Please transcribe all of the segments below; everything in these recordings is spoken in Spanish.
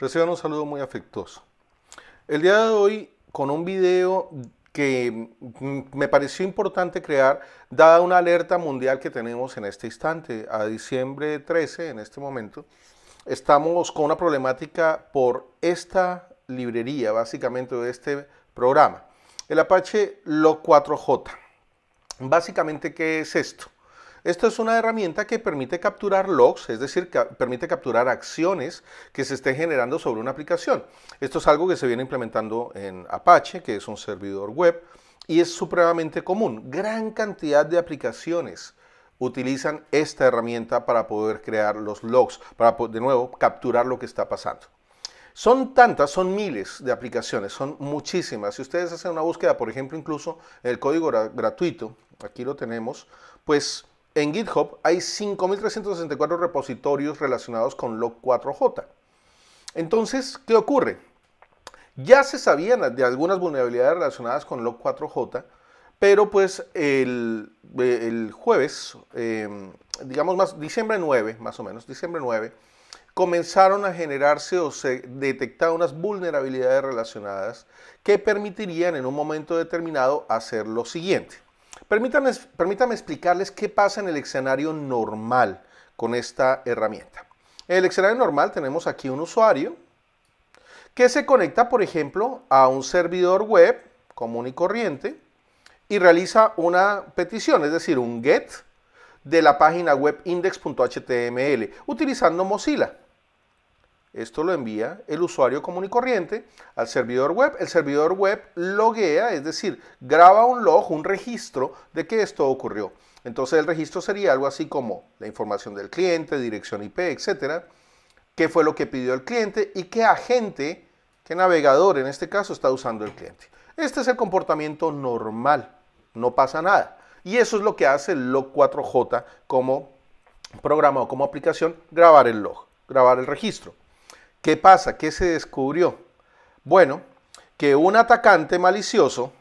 Reciban un saludo muy afectuoso. El día de hoy, con un video que me pareció importante crear, dada una alerta mundial que tenemos en este instante, a diciembre 13, en este momento, estamos con una problemática por esta librería, básicamente, de este programa. El Apache Lo 4 j Básicamente, ¿qué es esto? Esto es una herramienta que permite capturar logs, es decir, permite capturar acciones que se estén generando sobre una aplicación. Esto es algo que se viene implementando en Apache, que es un servidor web, y es supremamente común. Gran cantidad de aplicaciones utilizan esta herramienta para poder crear los logs, para, de nuevo, capturar lo que está pasando. Son tantas, son miles de aplicaciones, son muchísimas. Si ustedes hacen una búsqueda, por ejemplo, incluso el código gratuito, aquí lo tenemos, pues en GitHub hay 5.364 repositorios relacionados con log4j. Entonces, ¿qué ocurre? Ya se sabían de algunas vulnerabilidades relacionadas con log4j, pero pues el, jueves, em, digamos más, diciembre 9, más o menos, diciembre 9, comenzaron a generarse o se detectaron unas vulnerabilidades relacionadas que permitirían en un momento determinado hacer lo siguiente. Permítanme, explicarles qué pasa en el escenario normal con esta herramienta. En el escenario normal tenemos aquí un usuario que se conecta, por ejemplo, a un servidor web común y corriente y realiza una petición, es decir, un get de la página web index.html utilizando Mozilla. Esto lo envía el usuario común y corriente al servidor web. El servidor web loguea, es decir, graba un log, un registro de que esto ocurrió. Entonces el registro sería algo así como la información del cliente, dirección IP, etcétera, qué fue lo que pidió el cliente y qué agente, qué navegador en este caso está usando el cliente. Este es el comportamiento normal, no pasa nada. Y eso es lo que hace el log4j como programa o como aplicación, grabar el log, grabar el registro. ¿Qué pasa? ¿Qué se descubrió? Bueno, que un atacante malicioso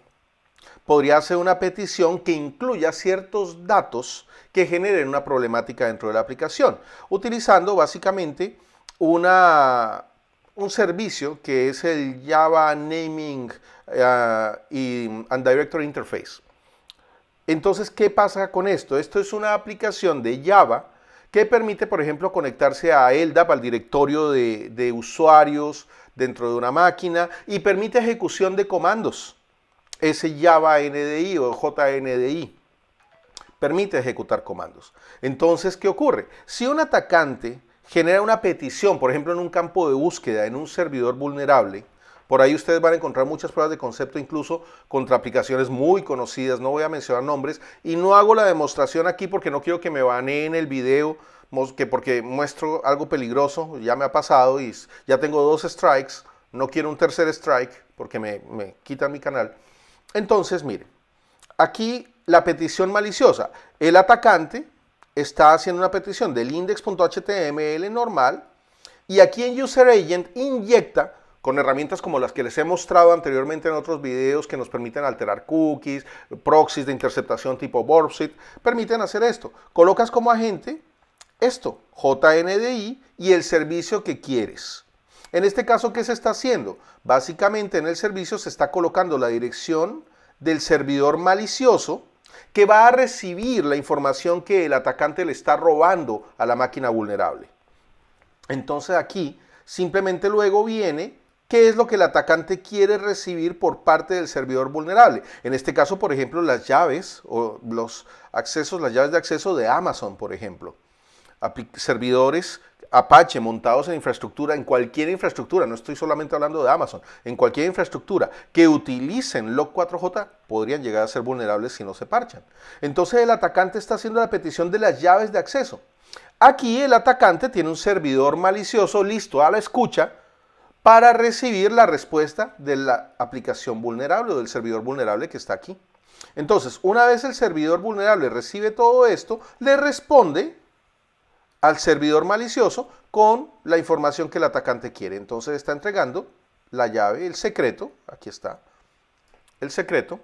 podría hacer una petición que incluya ciertos datos que generen una problemática dentro de la aplicación, utilizando básicamente una, un servicio que es el Java Naming eh, and Directory Interface. Entonces, ¿qué pasa con esto? Esto es una aplicación de Java que permite, por ejemplo, conectarse a LDAP, al directorio de, usuarios dentro de una máquina, y permite ejecución de comandos, ese Java NDI o JNDI. Permite ejecutar comandos. Entonces, ¿qué ocurre? Si un atacante genera una petición, por ejemplo, en un campo de búsqueda, en un servidor vulnerable, por ahí ustedes van a encontrar muchas pruebas de concepto, incluso contra aplicaciones muy conocidas, no voy a mencionar nombres, y no hago la demostración aquí porque no quiero que me baneen el video, que porque muestro algo peligroso, ya me ha pasado y ya tengo dos strikes, no quiero un tercer strike porque me, me quitan mi canal. Entonces, miren, aquí la petición maliciosa. El atacante está haciendo una petición del index.html normal y aquí en user agent inyecta con herramientas como las que les he mostrado anteriormente en otros videos que nos permiten alterar cookies, proxies de interceptación tipo Borbsit, permiten hacer esto. Colocas como agente esto, JNDI y el servicio que quieres. En este caso, ¿qué se está haciendo? Básicamente en el servicio se está colocando la dirección del servidor malicioso que va a recibir la información que el atacante le está robando a la máquina vulnerable. Entonces aquí simplemente luego viene qué es lo que el atacante quiere recibir por parte del servidor vulnerable. En este caso, por ejemplo, las llaves o los accesos, las llaves de acceso de Amazon, por ejemplo. servidores Apache montados en infraestructura, en cualquier infraestructura, no estoy solamente hablando de Amazon, en cualquier infraestructura que utilicen Log4j podrían llegar a ser vulnerables si no se parchan. Entonces el atacante está haciendo la petición de las llaves de acceso. Aquí el atacante tiene un servidor malicioso listo a la escucha para recibir la respuesta de la aplicación vulnerable o del servidor vulnerable que está aquí. Entonces, una vez el servidor vulnerable recibe todo esto, le responde al servidor malicioso con la información que el atacante quiere. Entonces está entregando la llave, el secreto, aquí está, el secreto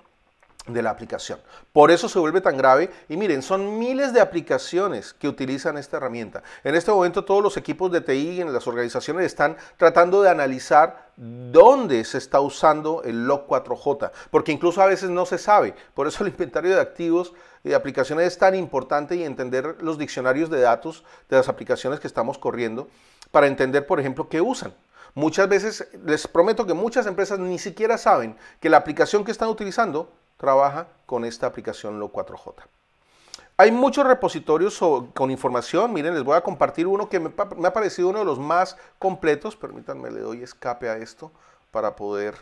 de la aplicación. Por eso se vuelve tan grave y miren, son miles de aplicaciones que utilizan esta herramienta. En este momento todos los equipos de TI en las organizaciones están tratando de analizar dónde se está usando el log 4J, porque incluso a veces no se sabe. Por eso el inventario de activos y de aplicaciones es tan importante y entender los diccionarios de datos de las aplicaciones que estamos corriendo para entender, por ejemplo, qué usan. Muchas veces, les prometo que muchas empresas ni siquiera saben que la aplicación que están utilizando trabaja con esta aplicación Lo4J. Hay muchos repositorios con información. Miren, les voy a compartir uno que me, me, ha parecido uno de los más completos. Permítanme, le doy escape a esto para poder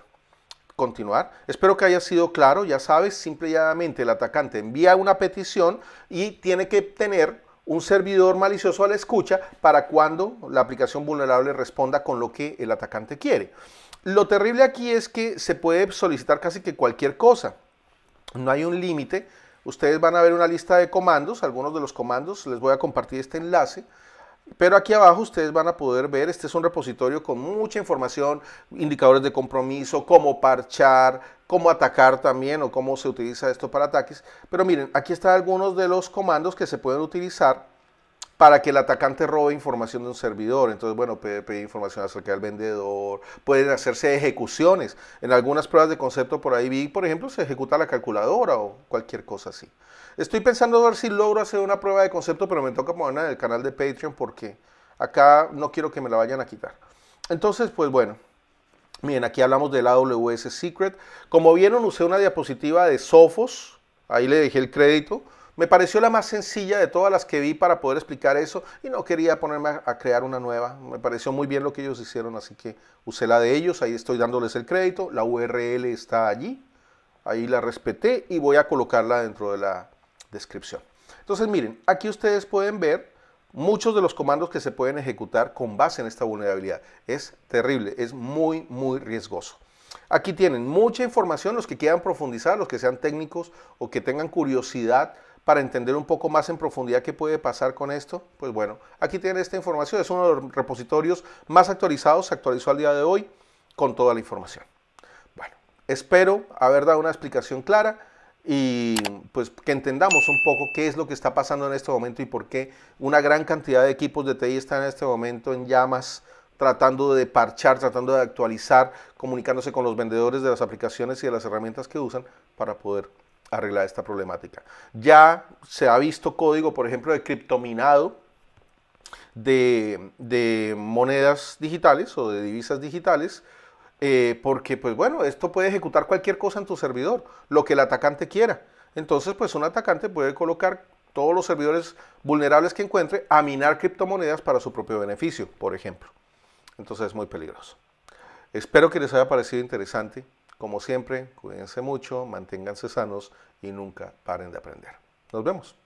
continuar. Espero que haya sido claro. Ya sabes, simple y llanamente, el atacante envía una petición y tiene que tener un servidor malicioso a la escucha para cuando la aplicación vulnerable responda con lo que el atacante quiere. Lo terrible aquí es que se puede solicitar casi que cualquier cosa no hay un límite. Ustedes van a ver una lista de comandos, algunos de los comandos, les voy a compartir este enlace. Pero aquí abajo ustedes van a poder ver, este es un repositorio con mucha información, indicadores de compromiso, cómo parchar, cómo atacar también o cómo se utiliza esto para ataques. Pero miren, aquí están algunos de los comandos que se pueden utilizar para que el atacante robe información de un servidor. Entonces, bueno, pedir información acerca del vendedor, pueden hacerse ejecuciones. En algunas pruebas de concepto por ahí vi, por ejemplo, se ejecuta la calculadora o cualquier cosa así. Estoy pensando a ver si logro hacer una prueba de concepto, pero me toca ponerla en el canal de Patreon porque acá no quiero que me la vayan a quitar. Entonces, pues bueno. Miren, aquí hablamos del AWS Secret. Como vieron, usé una diapositiva de Sophos. Ahí le dejé el crédito me pareció la más sencilla de todas las que vi para poder explicar eso y no quería ponerme a crear una nueva. Me pareció muy bien lo que ellos hicieron, así que usé la de ellos, ahí estoy dándoles el crédito, la URL está allí, ahí la respeté y voy a colocarla dentro de la descripción. Entonces miren, aquí ustedes pueden ver muchos de los comandos que se pueden ejecutar con base en esta vulnerabilidad. Es terrible, es muy, muy riesgoso. Aquí tienen mucha información, los que quieran profundizar, los que sean técnicos o que tengan curiosidad para entender un poco más en profundidad qué puede pasar con esto, pues bueno, aquí tienen esta información, es uno de los repositorios más actualizados, se actualizó al día de hoy con toda la información. Bueno, espero haber dado una explicación clara y pues que entendamos un poco qué es lo que está pasando en este momento y por qué una gran cantidad de equipos de TI están en este momento en llamas tratando de parchar, tratando de actualizar, comunicándose con los vendedores de las aplicaciones y de las herramientas que usan para poder arreglar esta problemática. Ya se ha visto código, por ejemplo, de criptominado de, de monedas digitales o de divisas digitales, eh, porque pues bueno, esto puede ejecutar cualquier cosa en tu servidor, lo que el atacante quiera. Entonces, pues un atacante puede colocar todos los servidores vulnerables que encuentre a minar criptomonedas para su propio beneficio, por ejemplo. Entonces es muy peligroso. Espero que les haya parecido interesante como siempre, cuídense mucho, manténganse sanos y nunca paren de aprender. Nos vemos.